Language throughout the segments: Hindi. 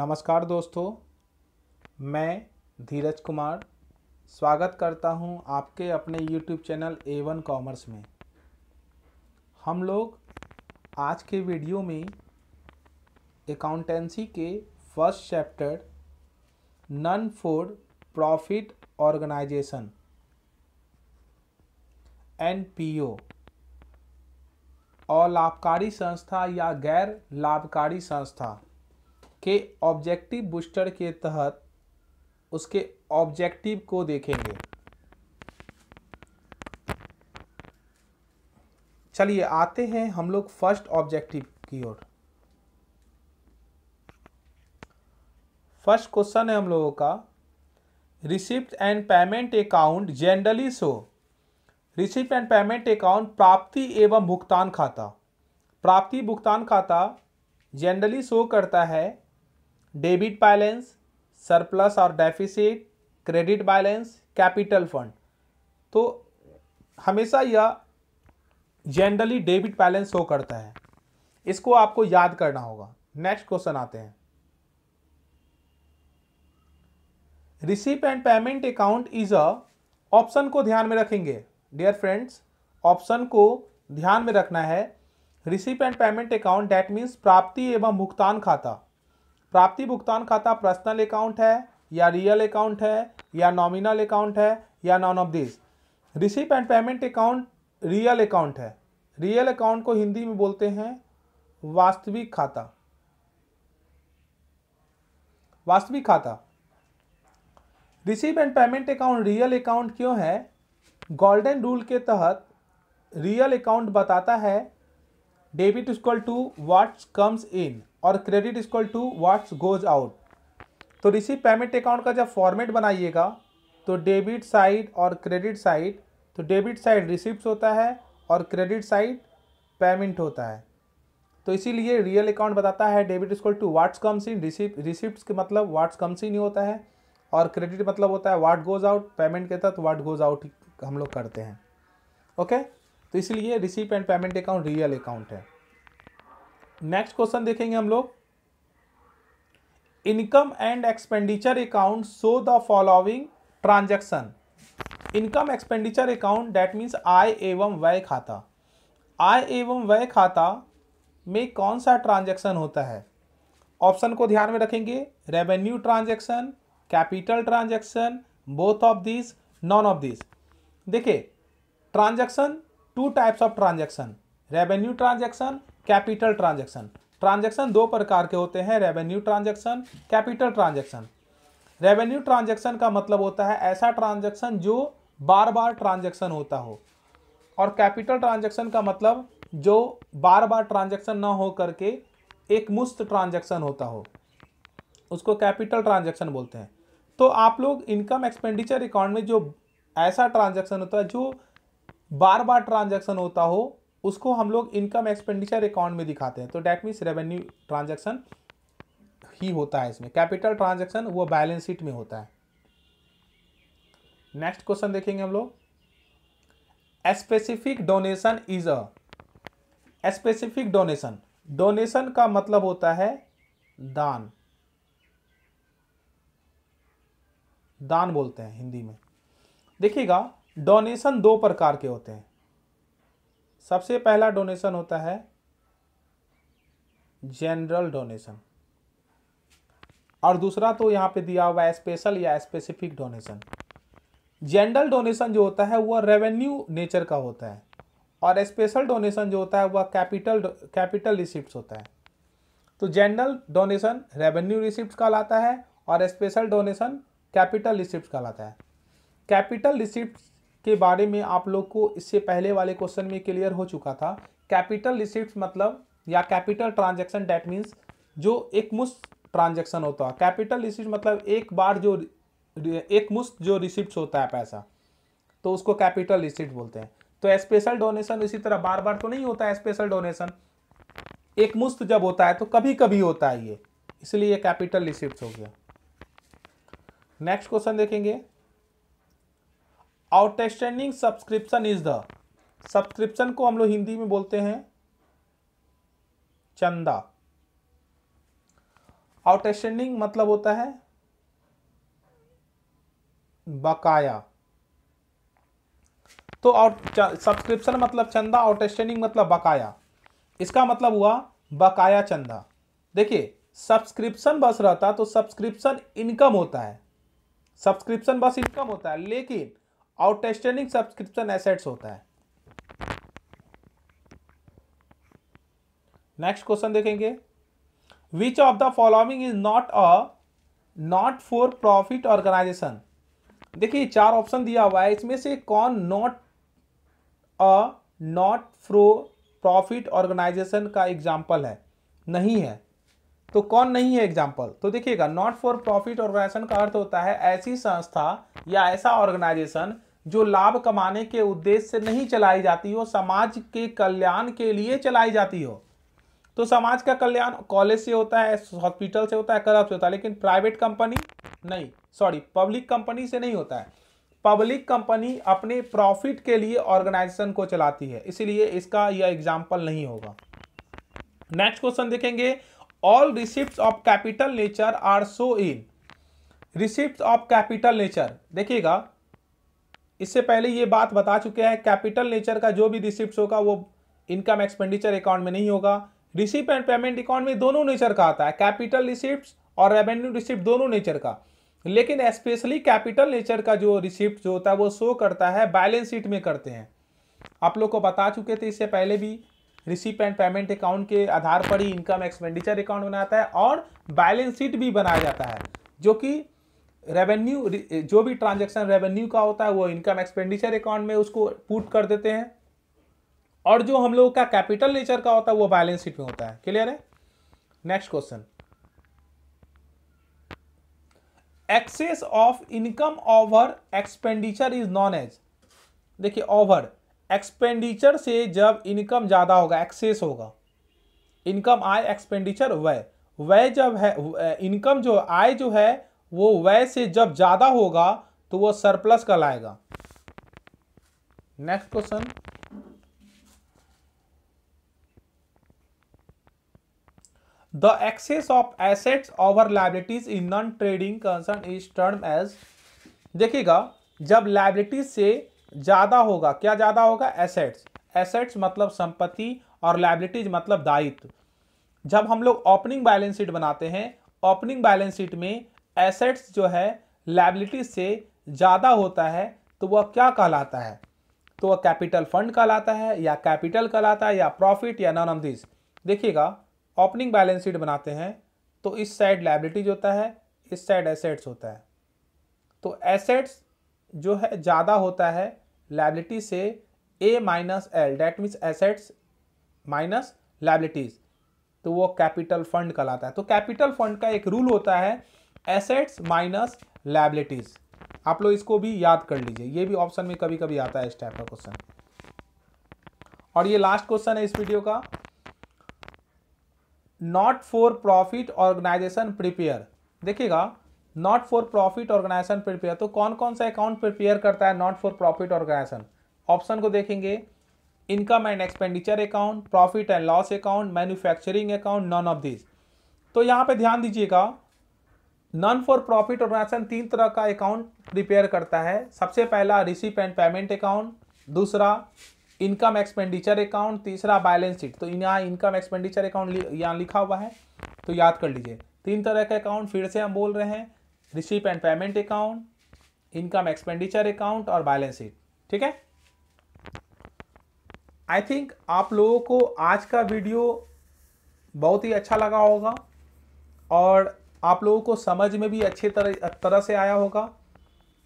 नमस्कार दोस्तों मैं धीरज कुमार स्वागत करता हूं आपके अपने YouTube चैनल वन कॉमर्स में हम लोग आज के वीडियो में अकाउंटेंसी के first chapter non for profit organisation N P O और लाभकारी संस्था या गैर लाभकारी संस्था के ऑब्जेक्टिव बूस्टर के तहत उसके ऑब्जेक्टिव को देखेंगे चलिए आते हैं हम लोग फर्स्ट ऑब्जेक्टिव की ओर फर्स्ट क्वेश्चन है हम लोगों का receipt and payment account generally so receipt and payment account प्राप्ति एवं भुगतान खाता प्राप्ति भुगतान खाता जनरली शो करता है डेबिट बैलेंस सरप्लस और deficit credit balance capital fund तो हमेशा यह जनरली डेबिट बैलेंस शो करता है इसको आपको याद करना होगा नेक्स्ट क्वेश्चन आते हैं receipt and payment account is a option को ध्यान में रखेंगे डियर फ्रेंड्स ऑप्शन को ध्यान में रखना है receipt and payment account that means प्राप्ति एवं भुगतान खाता प्राप्ति भुगतान खाता पर्सनल अकाउंट है या रियल अकाउंट है या नॉमिनल अकाउंट है या none of this receipt and payment account real account है रियल अकाउंट को हिंदी में बोलते हैं वास्तविक खाता वास्तविक खाता receive and payment account real account क्यों है गोल्डन रूल के तहत रियल अकाउंट बताता है debit is equal to what's comes in और credit is equal to what's goes out तो रिसीव पेमेंट अकाउंट का जब फॉर्मेट बनाइएगा तो डेबिट साइड और क्रेडिट साइड तो डेबिट साइड रिसिप्ट होता है और क्रेडिट साइड पेमेंट होता है तो इसीलिए रियल अकाउंट बताता है debit is equal to what's comes in receipt receipt के मतलब वाट्स कम्स इन ही होता है और क्रेडिट मतलब होता है वाट गोज़ आउट पेमेंट के तहत वाट गोज़ आउट हम लोग करते हैं ओके okay? तो इसलिए receipt and payment account real account है नेक्स्ट क्वेश्चन देखेंगे हम लोग income and expenditure account so the following transaction income expenditure account that means आय एवं व्यय खाता आय एवं व्यय खाता में कौन सा ट्रांजैक्शन होता है ऑप्शन को ध्यान में रखेंगे revenue transaction capital transaction both of this none of this देखिए transaction two types of transaction revenue transaction capital transaction transaction दो प्रकार के होते हैं revenue transaction capital transaction revenue transaction का मतलब होता है ऐसा ट्रांजेक्शन जो बार बार ट्रांजेक्शन होता हो और कैपिटल ट्रांजेक्शन का मतलब जो बार बार ट्रांजेक्शन ना हो करके एक मुस्त ट्रांजेक्शन होता हो उसको कैपिटल ट्रांजेक्शन बोलते हैं तो आप लोग इनकम एक्सपेंडिचर अकाउंट में जो ऐसा ट्रांजेक्शन होता है जो बार बार ट्रांजैक्शन होता हो उसको हम लोग इनकम एक्सपेंडिचर अकाउंट में दिखाते हैं तो डैट मीन्स रेवेन्यू ट्रांजैक्शन ही होता है इसमें कैपिटल ट्रांजैक्शन वो बैलेंस शीट में होता है नेक्स्ट क्वेश्चन देखेंगे हम लोग specific donation is a specific donation donation का मतलब होता है दान दान बोलते हैं हिंदी में देखिएगा डोनेशन दो प्रकार के होते हैं सबसे पहला डोनेशन होता है जनरल डोनेशन और दूसरा तो यहाँ पे दिया हुआ है स्पेशल या स्पेसिफिक डोनेशन जनरल डोनेशन जो होता है वह रेवेन्यू नेचर का होता है और स्पेशल डोनेशन जो होता है वह कैपिटल कैपिटल रिसिप्ट होता है तो जनरल डोनेशन रेवेन्यू रिसिप्ट कहलाता है और स्पेशल डोनेशन कैपिटल रिसिप्ट कहलाता है कैपिटल रिसिप्ट के बारे में आप लोग को इससे पहले वाले क्वेश्चन में क्लियर हो चुका था कैपिटल रिसिप्ट मतलब या कैपिटल ट्रांजेक्शन डैट मीन्स जो एक मुश्त ट्रांजेक्शन होता है कैपिटल रिसिप्ट मतलब एक बार जो एक मुश्त जो रिसिप्ट होता है पैसा तो उसको कैपिटल रिसिप्ट बोलते हैं तो स्पेशल डोनेशन इसी तरह बार बार तो नहीं होता है स्पेशल डोनेशन एक मुश्त जब होता है तो कभी कभी होता है ये इसलिए कैपिटल रिसिप्ट हो गया नेक्स्ट क्वेश्चन देखेंगे outstanding subscription is the subscription को हम लोग हिंदी में बोलते हैं चंदा आउटस्टैंडिंग मतलब होता है बकाया तो आउट सब्सक्रिप्शन मतलब चंदा आउटस्टैंडिंग मतलब बकाया इसका मतलब हुआ बकाया चंदा देखिए सब्सक्रिप्शन बस रहता तो सब्सक्रिप्शन इनकम होता है सब्सक्रिप्शन बस इनकम होता है लेकिन आउटस्टैंडिंग सब्सक्रिप्शन एसेट्स होता है नेक्स्ट क्वेश्चन देखेंगे which of the following is not a not for profit organisation देखिए चार ऑप्शन दिया हुआ है इसमें से कौन not a not for profit organisation का एग्जाम्पल है नहीं है तो कौन नहीं है एग्जाम्पल तो देखिएगा नॉट फॉर प्रॉफिट ऑर्गेनाइजेशन का अर्थ होता है ऐसी संस्था या ऐसा ऑर्गेनाइजेशन जो लाभ कमाने के उद्देश्य से नहीं चलाई जाती हो समाज के कल्याण के लिए चलाई जाती हो तो समाज का कल्याण कॉलेज से होता है हॉस्पिटल से होता है क्लब से होता है लेकिन प्राइवेट कंपनी नहीं सॉरी पब्लिक कंपनी से नहीं होता है पब्लिक कंपनी अपने प्रॉफिट के लिए ऑर्गेनाइजेशन को चलाती है इसीलिए इसका यह एग्जाम्पल नहीं होगा नेक्स्ट क्वेश्चन देखेंगे all receipt of capital nature are so in receipt of capital nature देखिएगा इससे पहले ये बात बता चुके हैं कैपिटल नेचर का जो भी रिसिप्ट होगा वो इनकम एक्सपेंडिचर अकाउंट में नहीं होगा रिसिप्ट एंड पेमेंट अकाउंट में दोनों नेचर का आता है कैपिटल रिसिप्ट और रेवेन्यू रिसिप्ट दोनों नेचर का लेकिन स्पेशली कैपिटल नेचर का जो रिसिप्ट जो होता है वो शो करता है बैलेंस शीट में करते हैं आप लोग को बता चुके थे इससे पहले भी रिसिप्ट एंड पेमेंट अकाउंट के आधार पर ही इनकम एक्सपेंडिचर अकाउंट बनाता है और बैलेंस शीट भी बनाया जाता है जो कि रेवेन्यू eh, जो भी ट्रांजेक्शन रेवेन्यू का होता है वो इनकम एक्सपेंडिचर अकाउंट में उसको पुट कर देते हैं और जो हम लोग का कैपिटल नेचर का होता है वो बैलेंस शीट में होता है क्लियर है next question excess of income over expenditure is known as देखिए ओवर एक्सपेंडिचर से जब इनकम ज़्यादा होगा एक्सेस होगा इनकम आय एक्सपेंडिचर व्यय व्यय जब है इनकम eh, जो आय जो है वो व्यय से जब ज़्यादा होगा तो वह सरप्लस कहलाएगा next question the excess of assets over liabilities in non trading concern is term as देखिएगा जब लाइबिलिटीज से ज़्यादा होगा क्या ज़्यादा होगा एसेट्स एसेट्स मतलब संपत्ति और लाइबिलिटीज मतलब दायित्व जब हम लोग ओपनिंग बैलेंस शीट बनाते हैं ओपनिंग बैलेंस शीट में एसेट्स जो है लाइबिलिटी से ज़्यादा होता है तो वह क्या कहलाता है तो वह कैपिटल फंड कहलाता है या कैपिटल कहलाता है या प्रॉफिट या नॉन ऑफ देखिएगा ओपनिंग बैलेंस शीट बनाते हैं तो इस साइड लाइबिलिटीज होता है इस साइड एसेट्स होता है तो एसेट्स जो है ज़्यादा होता है लाइबिलिटी से A minus L that means assets minus liabilities तो वो कैपिटल फंड कहलाता है तो कैपिटल फंड का एक रूल होता है एसेट्स माइनस लाइबिलिटीज आप लोग इसको भी याद कर लीजिए ये भी ऑप्शन में कभी कभी आता है इस टाइप का क्वेश्चन और ये लास्ट क्वेश्चन है इस वीडियो का not for profit organisation prepare देखिएगा not for profit organisation prepare तो कौन कौन सा अकाउंट प्रिपेयर करता है not for profit organisation option को देखेंगे income and expenditure account profit and loss account manufacturing account none of this तो यहाँ पे ध्यान दीजिएगा नॉन फॉर प्रॉफिट ऑर्गेनाइजेशन तीन तरह का अकाउंट प्रिपेयर करता है सबसे पहला रिसीप एंड पेमेंट अकाउंट दूसरा इनकम एक्सपेंडिचर अकाउंट तीसरा बैलेंस शीट तो यहाँ इनकम एक्सपेंडिचर अकाउंट यहाँ लिखा हुआ है तो याद कर लीजिए तीन तरह के अकाउंट फिर से हम बोल रहे हैं receipt and payment account income expenditure account और बैलेंस शीट ठीक है आई थिंक आप लोगों को आज का वीडियो बहुत ही अच्छा लगा होगा और आप लोगों को समझ में भी अच्छे तरह तरह से आया होगा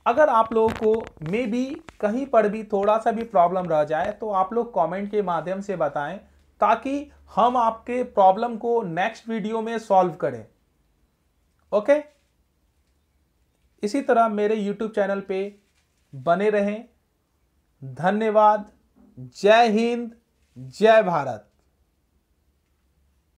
अगर आप लोगों को मे भी कहीं पर भी थोड़ा सा भी प्रॉब्लम रह जाए तो आप लोग कमेंट के माध्यम से बताएं ताकि हम आपके प्रॉब्लम को नेक्स्ट वीडियो में सॉल्व करें ओके इसी तरह मेरे यूट्यूब चैनल पे बने रहें धन्यवाद जय हिंद जय भारत